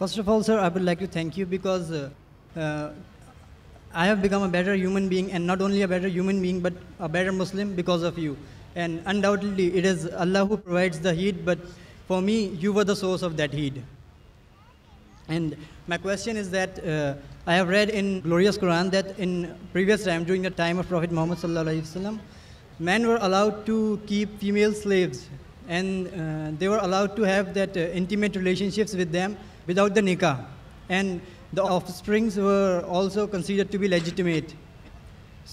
First of all, sir, I would like to thank you because uh, uh, I have become a better human being and not only a better human being but a better Muslim because of you. And undoubtedly, it is Allah who provides the heat, but for me, you were the source of that heat. And my question is that uh, I have read in glorious Quran that in previous time, during the time of Prophet Muhammad wasallam, men were allowed to keep female slaves and uh, they were allowed to have that uh, intimate relationships with them without the nikah. And the offsprings were also considered to be legitimate.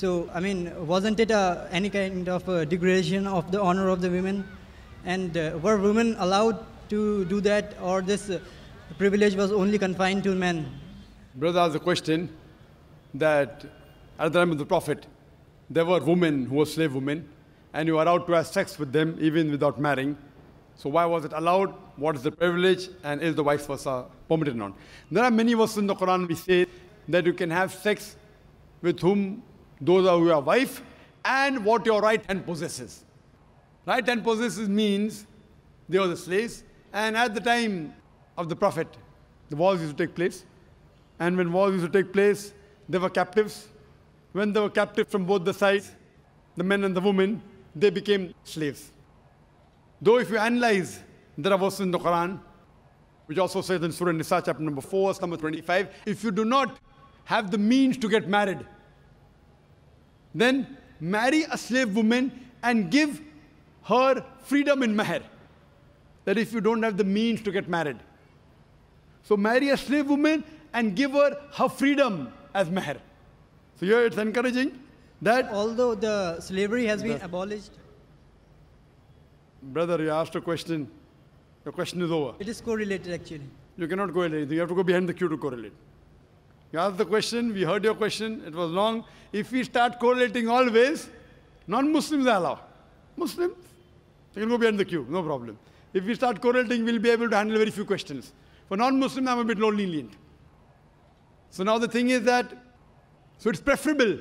So, I mean, wasn't it a, any kind of degradation of the honor of the women? And uh, were women allowed to do that, or this uh, privilege was only confined to men? Brother asked a question that at the time of the Prophet, there were women who were slave women, and you were allowed to have sex with them even without marrying. So why was it allowed? What is the privilege? And is the vice versa uh, permitted or not? There are many verses in the Quran we say that you can have sex with whom those are your wife and what your right hand possesses. Right hand possesses means they were the slaves and at the time of the Prophet, the wars used to take place. And when wars used to take place, there were captives. When they were captives from both the sides, the men and the women, they became slaves. Though if you analyze, there are verses in the Quran, which also says in Surah Nisa, chapter number 4, verse number 25, if you do not have the means to get married, then marry a slave woman and give her freedom in mahar. That if you don't have the means to get married. So marry a slave woman and give her her freedom as mahar. So here it's encouraging that. Although the slavery has been abolished. Brother, you asked a question. Your question is over. It is correlated actually. You cannot correlate anything. You have to go behind the queue to correlate. You asked the question, we heard your question, it was long. If we start correlating always, non Muslims are allowed. Muslims, they can go behind the queue, no problem. If we start correlating, we'll be able to handle very few questions. For non Muslims, I'm a bit lenient. So now the thing is that, so it's preferable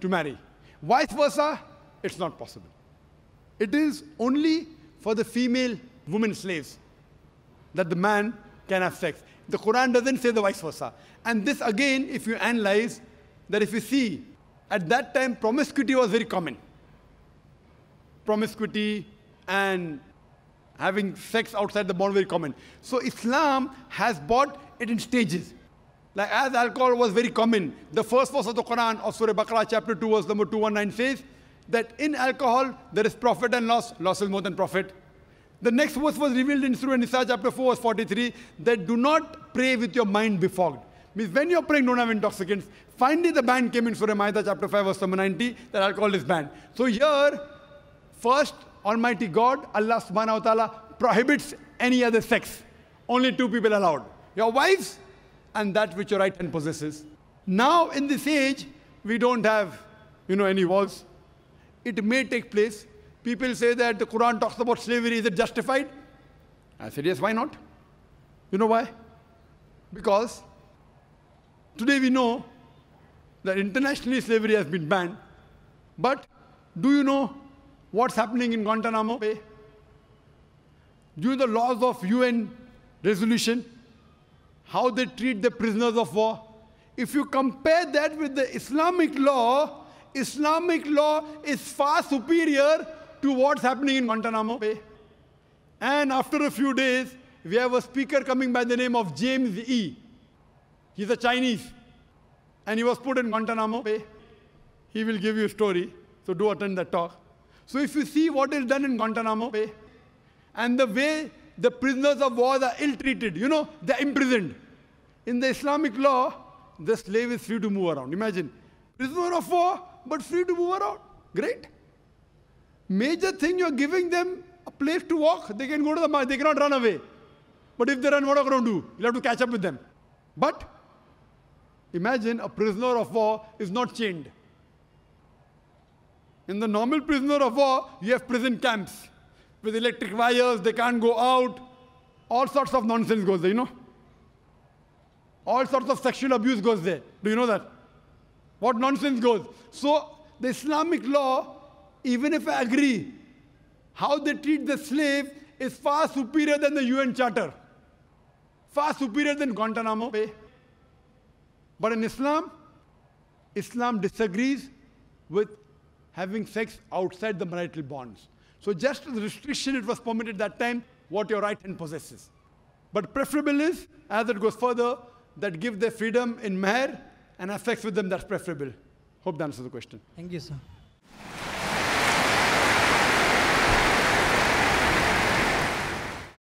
to marry. Vice versa, it's not possible. It is only for the female woman slaves that the man can have sex. The Quran doesn't say the vice versa. And this again, if you analyze, that if you see, at that time promiscuity was very common. Promiscuity and having sex outside the bond very common. So Islam has brought it in stages. Like as alcohol was very common, the first verse of the Quran of Surah Baqarah chapter 2 verse number 219 says, that in alcohol there is profit and loss, loss is more than profit. The next verse was revealed in Surah Nisa chapter 4 verse 43 that do not pray with your mind befogged. Means when you're praying, don't have intoxicants. Finally, the ban came in Surah Maida chapter 5 verse 90 that alcohol is banned. So here, first, Almighty God, Allah subhanahu wa ta'ala, prohibits any other sex. Only two people allowed. Your wives and that which your right hand possesses. Now in this age, we don't have, you know, any walls. It may take place. People say that the Quran talks about slavery. Is it justified? I said, yes, why not? You know why? Because today we know that internationally slavery has been banned. But do you know what's happening in Guantanamo Bay? Due to the laws of UN resolution? How they treat the prisoners of war? If you compare that with the Islamic law, Islamic law is far superior to what's happening in Guantanamo Bay. And after a few days, we have a speaker coming by the name of James E. He's a Chinese. And he was put in Guantanamo Bay. He will give you a story. So do attend that talk. So if you see what is done in Guantanamo Bay and the way the prisoners of war are ill-treated, you know, they're imprisoned. In the Islamic law, the slave is free to move around. Imagine, prisoner of war, but free to move around. Great. Major thing you're giving them a place to walk. They can go to the market. They cannot run away. But if they run, what are you going to do? You'll have to catch up with them. But imagine a prisoner of war is not chained. In the normal prisoner of war, you have prison camps with electric wires, they can't go out. All sorts of nonsense goes there, you know. All sorts of sexual abuse goes there. Do you know that? What nonsense goes. So the Islamic law, even if I agree, how they treat the slave is far superior than the UN Charter, far superior than Guantanamo Bay. But in Islam, Islam disagrees with having sex outside the marital bonds. So just the restriction it was permitted that time, what your right hand possesses. But preferable is, as it goes further, that give their freedom in marriage and affects with them, that's preferable. Hope that answers the question. Thank you, sir.